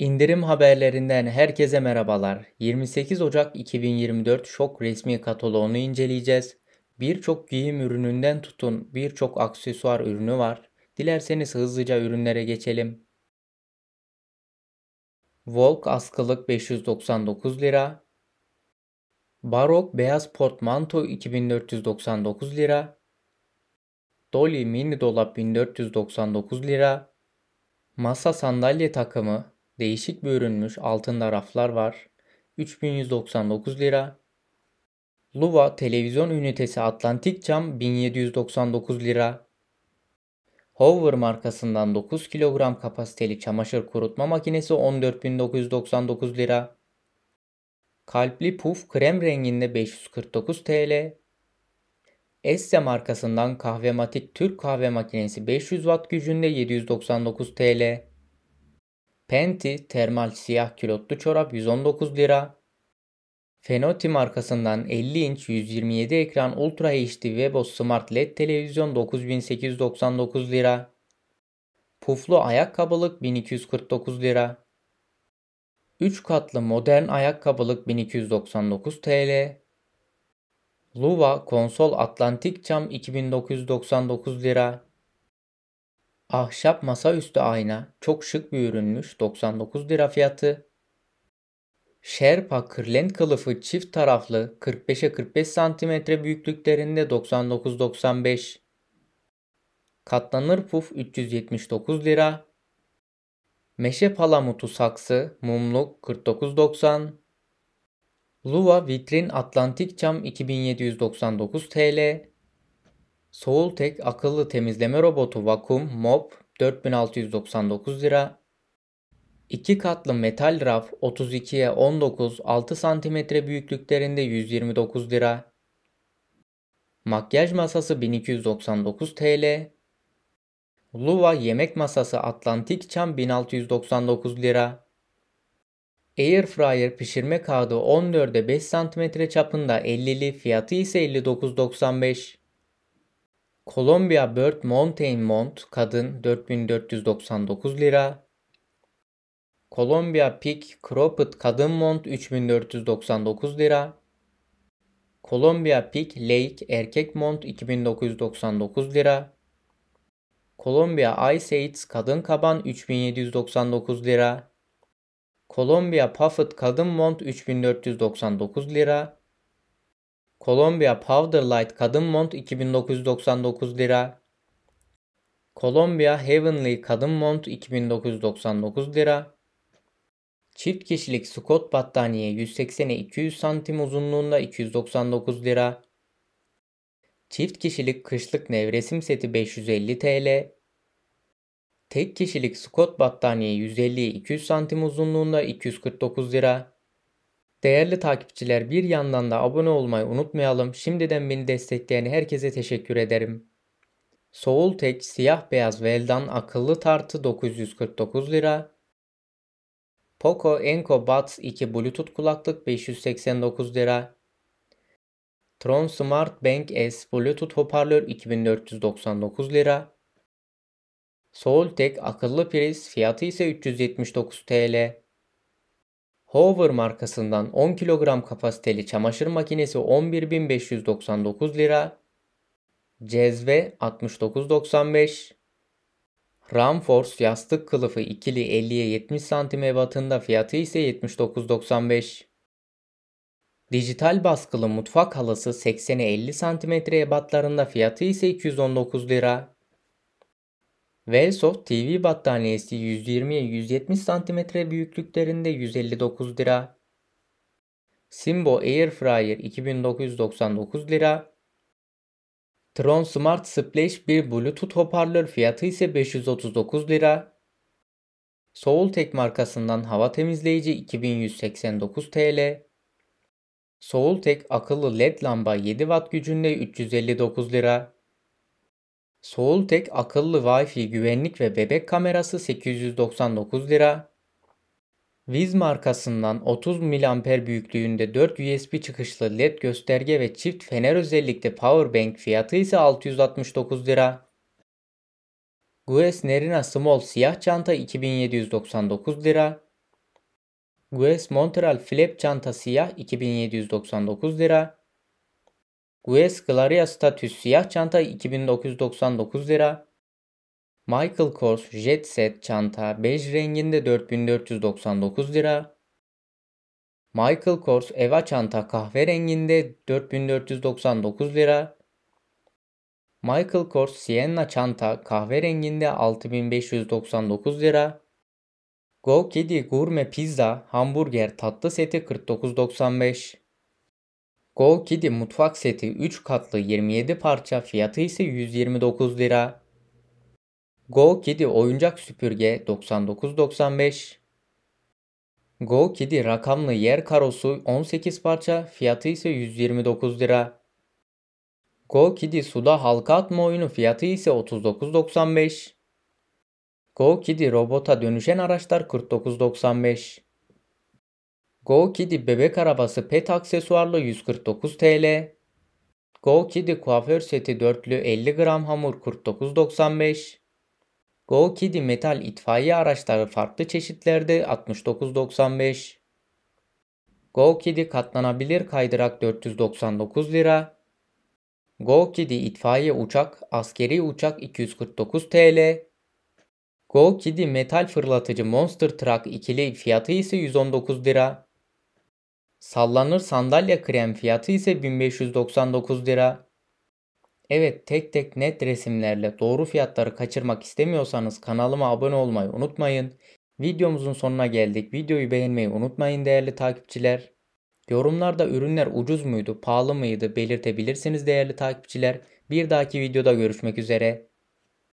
İndirim haberlerinden herkese merhabalar. 28 Ocak 2024 şok resmi kataloğunu inceleyeceğiz. Birçok giyim ürününden tutun birçok aksesuar ürünü var. Dilerseniz hızlıca ürünlere geçelim. Volk askılık 599 lira. Barok beyaz portmanto 2499 lira. Dolly mini dolap 1499 lira. Masa sandalye takımı Değişik bir ürünmüş. Altında raflar var. 3199 lira. Luva televizyon ünitesi Atlantik cam 1799 lira. Hover markasından 9 kilogram kapasiteli çamaşır kurutma makinesi 14.999 lira. Kalpli puf krem renginde 549 TL. Esse markasından kahvematik Türk kahve makinesi 500 watt gücünde 799 TL. Penti termal siyah külotlu çorap 119 lira. Fenoti markasından 50 inç 127 ekran Ultra HD Webos Smart LED televizyon 9899 lira. Puflu ayakkabılık 1249 lira. 3 katlı modern ayakkabılık 1299 TL. Luva konsol Atlantik cam 2999 lira. Ahşap masaüstü ayna çok şık bir ürünmüş 99 lira fiyatı. Sherpa kırlent kılıfı çift taraflı 45'e 45 cm büyüklüklerinde 99.95. Katlanır puf 379 lira. Meşe palamutu saksı mumluk 49.90. Luva vitrin Atlantik cam 2799 TL. Soultek akıllı temizleme robotu vakum mop 4699 lira. 2 katlı metal raf 32'ye 19 6 cm büyüklüklerinde 129 lira. Makyaj masası 1299 TL. Luva yemek masası Atlantik çam 1699 lira. Air fryer pişirme kağıdı 14'e 5 cm çapında 50'li fiyatı ise 59.95. Columbia Bird Mountain Mont kadın 4499 lira. Columbia Peak Cropped kadın mont 3499 lira. Columbia Peak Lake erkek mont 2999 lira. Columbia Ice Aids kadın kaban 3799 lira. Columbia Puffet kadın mont 3499 lira. Columbia Light kadın mont 2999 lira. Columbia Heavenly kadın mont 2999 lira. Çift kişilik Scott battaniye 180'e 200 santim uzunluğunda 299 lira. Çift kişilik kışlık nevresim seti 550 TL. Tek kişilik Scott battaniye 150'ye 200 santim uzunluğunda 249 lira. Değerli takipçiler bir yandan da abone olmayı unutmayalım. Şimdiden beni destekleyen herkese teşekkür ederim. Soultek siyah beyaz Veldan akıllı tartı 949 lira. Poco Enco Buds 2 Bluetooth kulaklık 589 lira. Tron Smart Bank S Bluetooth hoparlör 2499 lira. Soultek akıllı priz fiyatı ise 379 TL. Hover markasından 10 kilogram kapasiteli çamaşır makinesi 11.599 lira, cezve 69.95, Ramforce yastık kılıfı ikili 50'ye 70 santim ebatında fiyatı ise 79.95. Dijital baskılı mutfak halısı 80'e 50 santimetre ebatlarında fiyatı ise 219 lira. Velsoft TV battaniyesi 120'ye 170 cm büyüklüklerinde 159 lira. Simbo Air Fryer 2999 lira. Tron Smart Splash bir Bluetooth hoparlör fiyatı ise 539 lira. Soultek markasından hava temizleyici 2189 TL. Soultek akıllı led lamba 7 watt gücünde 359 lira. Soultek akıllı Wi-Fi güvenlik ve bebek kamerası 899 lira. Viz markasından 30 mAh büyüklüğünde 4 USB çıkışlı LED gösterge ve çift fener özellikli Bank fiyatı ise 669 lira. Guess Nerina Small siyah çanta 2799 lira. Guess Montreal flap çanta siyah 2799 lira. Gues Glaria Status siyah çanta 2999 lira. Michael Kors Jet Set çanta bej renginde 4499 lira. Michael Kors Eva çanta kahverenginde 4499 lira. Michael Kors Sienna çanta kahverenginde 6599 lira. Go Kedi Gourmet Pizza Hamburger tatlı seti 49.95 Go Kidi mutfak seti 3 katlı 27 parça fiyatı ise 129 lira. Go Kidi oyuncak süpürge 99.95 Go Kidi rakamlı yer karosu 18 parça fiyatı ise 129 lira. Go Kidi suda halka atma oyunu fiyatı ise 39.95. Go Kidi robota dönüşen araçlar 49.95. Go Kidi bebek arabası pet aksesuarlı 149 TL. Go Kidi kuaför seti dörtlü 50 gram hamur 49.95. Go Kidi metal itfaiye araçları farklı çeşitlerde 69.95. Go Kidi katlanabilir kaydırak 499 lira. Go Kidi itfaiye uçak, askeri uçak 249 TL. Go Kidi metal fırlatıcı Monster Truck ikili fiyatı ise 119 lira. Sallanır sandalye krem fiyatı ise 1599 lira. Evet tek tek net resimlerle doğru fiyatları kaçırmak istemiyorsanız kanalıma abone olmayı unutmayın. Videomuzun sonuna geldik. Videoyu beğenmeyi unutmayın değerli takipçiler. Yorumlarda ürünler ucuz muydu, pahalı mıydı belirtebilirsiniz değerli takipçiler. Bir dahaki videoda görüşmek üzere.